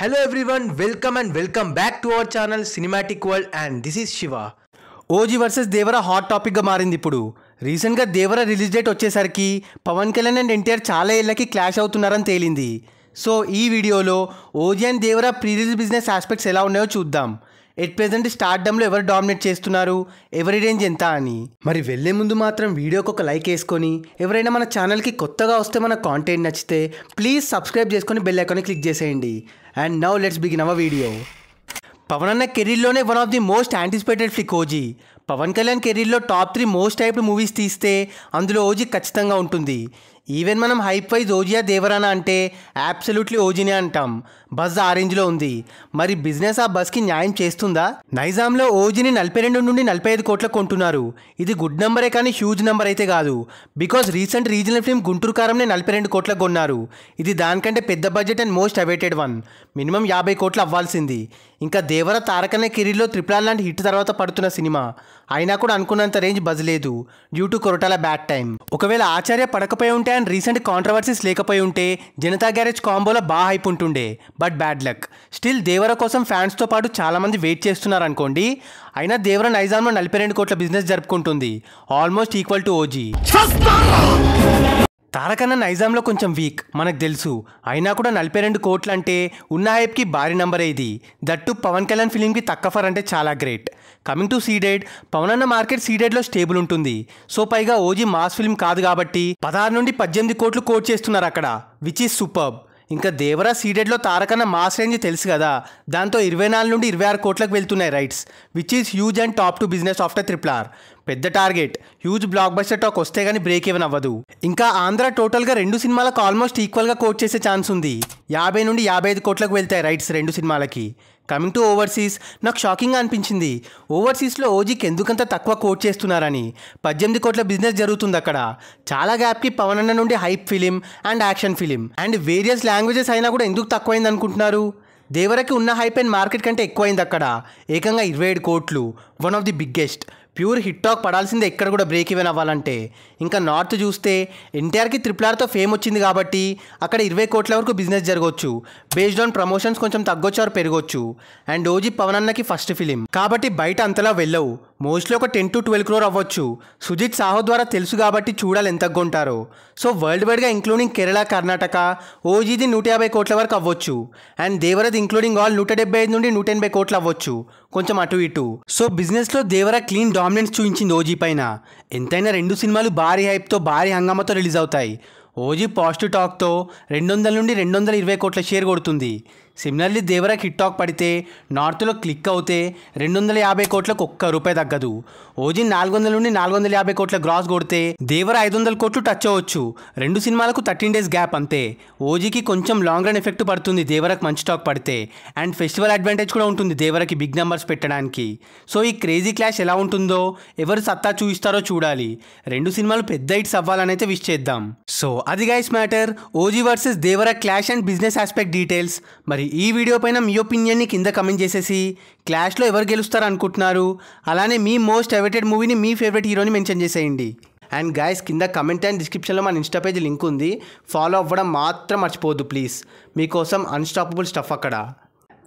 hello everyone welcome and welcome back to our channel cinematic world and this is Shiva OG versus Devara hot టాపిక్గా మారింది ఇప్పుడు రీసెంట్గా దేవర release date వచ్చేసరికి Pawan Kalyan and NTR చాలా ఏళ్ళకి క్లాష్ అవుతున్నారని తేలింది సో ఈ వీడియోలో OG and Devara pre release business aspects ఎలా ఉన్నాయో చూద్దాం ఎట్ ప్రెజెంట్ స్టార్డంలో ఎవరు డామినేట్ చేస్తున్నారు ఎవరి రేంజ్ ఎంత అని మరి వెళ్లే ముందు మాత్రం వీడియోకి ఒక లైక్ వేసుకొని ఎవరైనా మన ఛానల్కి కొత్తగా వస్తే మన కాంటెంట్ నచ్చితే ప్లీజ్ సబ్స్క్రైబ్ చేసుకొని బెల్ ఐకాన్ని క్లిక్ చేసేయండి and now let's begin our video Pawan అన్న కెరీర్లోనే one of the most anticipated flick OG Pawan Kalyan కెరీర్లో top three most hyped movies తీస్తే అందులో ఓజీ ఖచ్చితంగా ఉంటుంది ఈవెన్ మనం హైప్ వైజ్ ఓజియా దేవరానా అంటే అబ్సల్యూట్లీ ఓజీనే అంటాం బజ్ ఆ రేంజ్లో ఉంది మరి బిజినెస్ ఆ బస్కి న్యాయం చేస్తుందా నైజాంలో ఓజీని నలభై రెండు నుండి నలభై ఐదు కోట్లకు కొంటున్నారు ఇది గుడ్ నెంబరే కానీ హ్యూజ్ నెంబర్ అయితే కాదు because recent regional film Guntur కారంనే నలభై రెండు కోట్లకు కొన్నారు ఇది దానికంటే పెద్ద budget and most awaited one minimum యాభై కోట్లు అవ్వాల్సింది ఇంకా దేవర తారకనే కెరీర్లో త్రిపుల లాంటి హిట్ తర్వాత పడుతున్న సినిమా అయినా కూడా అనుకున్నంత రేంజ్ బజ్ లేదు due to Koratala bad time ఒకవేళ ఆచార్య పడకపోయి ఉంటే అండ్ రీసెంట్ కాంట్రవర్సీస్ లేకపోయి ఉంటే జనతా గ్యారేజ్ కాంబోలో బాగా హైప్ ఉంటుండే but bad luck still Devara కోసం ఫ్యాన్స్తో పాటు చాలామంది వెయిట్ చేస్తున్నారు అనుకోండి అయినా దేవర నైజాంలో నలభై రెండు కోట్ల బిజినెస్ జరుపుకుంటుంది ఆల్మోస్ట్ ఈక్వల్ టు ఓజీ తారకన్న నైజాంలో కొంచెం వీక్ మనకు తెలుసు అయినా కూడా నలభై రెండు కోట్లు అంటే ఉన్న హైప్కి భారీ నంబర్ ఇది దట్టు పవన్ కళ్యాణ్ ఫిలింకి తక్కఫర్ అంటే చాలా great coming to Ceded Pawan అన్న మార్కెట్ సీడెడ్లో స్టేబుల్ ఉంటుంది సో పైగా ఓజీ మాస్ ఫిల్మ్ కాదు కాబట్టి పదహారు నుండి పద్దెనిమిది కోట్లు కోట్ చేస్తున్నారు అక్కడ విచ్ ఈస్ సూపర్బ్ ఇంకా దేవరా సీడెడ్లో తారకన్న మాస్ రేంజ్ తెలుసు కదా దాంతో ఇరవై నాలుగు నుండి ఇరవై ఆరు కోట్లకు వెళ్తున్నాయి rights which is huge and top two business after త్రిప్లార్ పెద్ద target huge blockbuster talk వస్తే గానీ బ్రేక్ ఈవెన్ అవ్వదు ఇంకా ఆంధ్ర టోటల్గా రెండు సినిమాలకు ఆల్మోస్ట్ ఈక్వల్గా కోట్ చేసే ఛాన్స్ ఉంది యాభై నుండి యాభై ఐదు కోట్లకు వెళ్తాయి రైట్స్ రెండు సినిమాలకి కమింగ్ టు ఓవర్సీస్ నాకు షాకింగ్గా అనిపించింది ఓవర్సీస్లో ఓజీకి ఎందుకంత తక్కువ కోట్ చేస్తున్నారని పద్దెనిమిది కోట్ల బిజినెస్ జరుగుతుంది అక్కడ చాలా గ్యాప్కి పవన్ అన్న నుండి hype film and action film and various languages అయినా కూడా ఎందుకు తక్కువైంది అనుకుంటున్నారు దేవరకి ఉన్న హైప్ అండ్ మార్కెట్ కంటే ఎక్కువైంది అక్కడ ఏకంగా ఇరవై ఏడు కోట్లు one of the biggest pure hit talk పడాల్సిందే ఎక్కడ కూడా బ్రేక్ ఈవెన్ అవ్వాలంటే ఇంకా నార్త్ చూస్తే ఎన్టీఆర్కి త్రిపుల్ ఆర్తో ఫేమ్ వచ్చింది కాబట్టి అక్కడ ఇరవై కోట్ల వరకు బిజినెస్ జరగవచ్చు బేస్డ్ ఆన్ ప్రమోషన్స్ కొంచెం తగ్గొచ్చు ఆర్ పెరగవచ్చు అండ్ ఓజీ పవన్ అన్నకి ఫస్ట్ ఫిలిం కాబట్టి బయట అంతలా వెళ్ళవు మోస్ట్లీ ఒక టెన్ టు ట్వెల్వ్ క్రోర్ అవ్వచ్చు సుజిత్ సాహో ద్వారా తెలుసు కాబట్టి చూడాలి ఎంత తగ్గుంటారో సో వరల్డ్ వైడ్గా ఇంక్లూడింగ్ కేరళ కర్ణాటక ఓజీది నూట యాభై కోట్ల వరకు అవ్వచ్చు అండ్ దేవరద్ ఇంక్లూడింగ్ ఆల్ నూట డెబ్బై ఐదు నుండి నూట ఎనభై కోట్లు అవ్వచ్చు కొంచెం అటు ఇటు సో బిజినెస్లో దేవర క్లీన్ డామినెన్స్ చూపించింది ఓజీ పైన ఎంతైనా రెండు సినిమాలు భారీ హైప్తో భారీ హంగామాతో రిలీజ్ అవుతాయి ఓజీ పాజిటివ్ టాక్తో రెండు వందల నుండి రెండు వందల ఇరవై కోట్ల షేర్ కొడుతుంది సిమిలర్లీ దేవరా హిట్ టాక్ పడితే నార్త్లో క్లిక్ అవుతే రెండు వందల యాభై కోట్లకు ఒక్క రూపాయి తగ్గదు ఓజీ నాలుగు వందల నుండి నాలుగు వందల యాభై కోట్ల గ్రాస్ కొడితే దేవర ఐదు వందల కోట్లు టచ్ అవ్వచ్చు రెండు సినిమాలకు థర్టీన్ డేస్ గ్యాప్ అంతే ఓజీకి కొంచెం లాంగ్ రన్ ఎఫెక్ట్ పడుతుంది దేవరకు మంచి టాక్ పడితే అండ్ ఫెస్టివల్ అడ్వాంటేజ్ కూడా ఉంటుంది దేవరకి బిగ్ నెంబర్స్ పెట్టడానికి సో ఈ క్రేజీ క్లాష్ ఎలా ఉంటుందో ఎవరు సత్తా చూపిస్తారో చూడాలి రెండు సినిమాలు పెద్ద హిట్స్ అవ్వాలని అయితే విష్ చేద్దాం సో అది guys matter OG versus Devara clash and business aspect details మరి ఈ వీడియో పైన మీ ఒపీనియన్ని కింద కమెంట్ చేసేసి క్లాష్లో ఎవరు గెలుస్తారు అనుకుంటున్నారు అలానే మీ మోస్ట్ అవైటెడ్ మూవీని మీ ఫేవరెట్ హీరోని మెన్షన్ చేసేయండి అండ్ గాయస్ కింద కమెంట్ అండ్ డిస్క్రిప్షన్లో మన ఇన్స్టా పేజ్ లింక్ ఉంది ఫాలో అవ్వడం మాత్రం మర్చిపోవద్దు ప్లీజ్ మీకోసం అన్స్టాపబుల్ స్టఫ్ అక్కడ